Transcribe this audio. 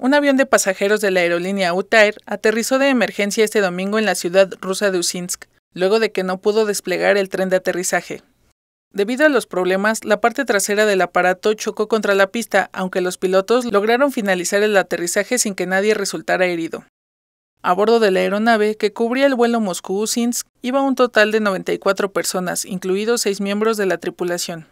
un avión de pasajeros de la aerolínea UTAIR aterrizó de emergencia este domingo en la ciudad rusa de Usinsk, luego de que no pudo desplegar el tren de aterrizaje. Debido a los problemas, la parte trasera del aparato chocó contra la pista, aunque los pilotos lograron finalizar el aterrizaje sin que nadie resultara herido. A bordo de la aeronave que cubría el vuelo Moscú-Usinsk iba un total de 94 personas, incluidos seis miembros de la tripulación.